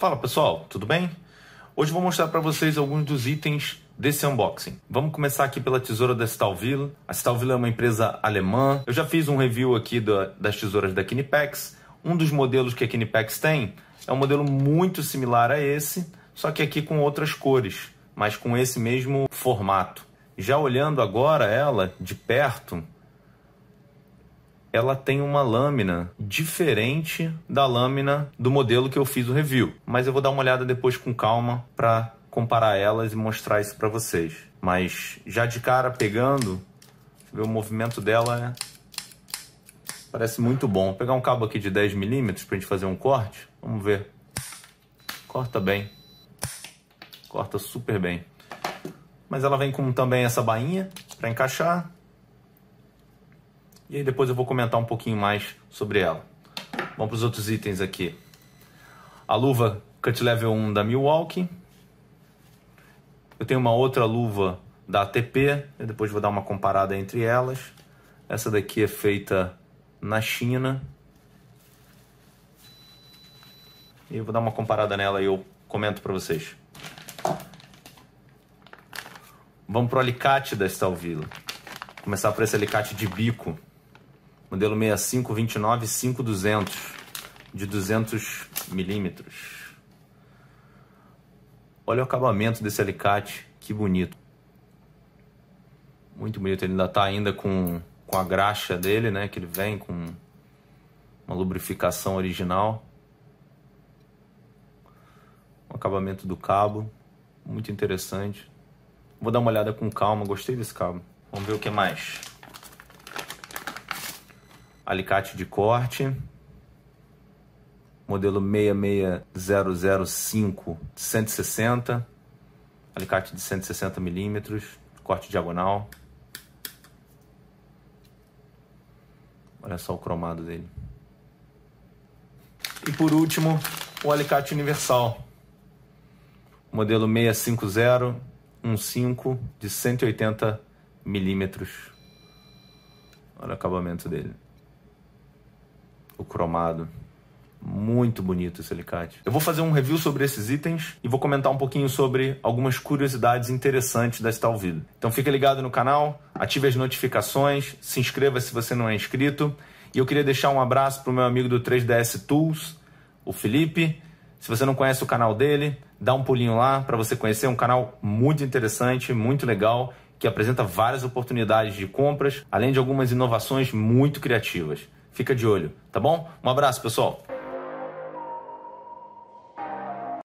Fala pessoal, tudo bem? Hoje vou mostrar para vocês alguns dos itens desse unboxing. Vamos começar aqui pela tesoura da Stalville. A Stalville é uma empresa alemã. Eu já fiz um review aqui da, das tesouras da Kinipex. Um dos modelos que a Kinipex tem é um modelo muito similar a esse, só que aqui com outras cores, mas com esse mesmo formato. Já olhando agora ela de perto, ela tem uma lâmina diferente da lâmina do modelo que eu fiz o review. Mas eu vou dar uma olhada depois com calma para comparar elas e mostrar isso para vocês. Mas já de cara pegando, o movimento dela é... parece muito bom. Vou pegar um cabo aqui de 10 milímetros para a gente fazer um corte. Vamos ver. Corta bem. Corta super bem. Mas ela vem com também essa bainha para encaixar e aí depois eu vou comentar um pouquinho mais sobre ela. Vamos para os outros itens aqui. A luva Cut Level 1 da Milwaukee. Eu tenho uma outra luva da ATP, eu depois vou dar uma comparada entre elas. Essa daqui é feita na China. E eu vou dar uma comparada nela e eu comento para vocês. Vamos para o alicate da Stalvilla. Começar por esse alicate de bico modelo 6529 5200 de 200 milímetros. Olha o acabamento desse alicate, que bonito. Muito bonito, ele ainda está ainda com, com a graxa dele, né, que ele vem com uma lubrificação original. O acabamento do cabo, muito interessante. Vou dar uma olhada com calma, gostei desse cabo. Vamos ver o que mais alicate de corte, modelo 66005 160, alicate de 160 milímetros, corte diagonal. Olha só o cromado dele. E por último, o alicate universal, modelo 65015 de 180 milímetros. Olha o acabamento dele o cromado. Muito bonito esse alicate. Eu vou fazer um review sobre esses itens e vou comentar um pouquinho sobre algumas curiosidades interessantes desse tal Então fica ligado no canal, ative as notificações, se inscreva se você não é inscrito. E eu queria deixar um abraço para o meu amigo do 3DS Tools, o Felipe. Se você não conhece o canal dele, dá um pulinho lá para você conhecer. É um canal muito interessante, muito legal, que apresenta várias oportunidades de compras, além de algumas inovações muito criativas. Fica de olho, tá bom? Um abraço, pessoal.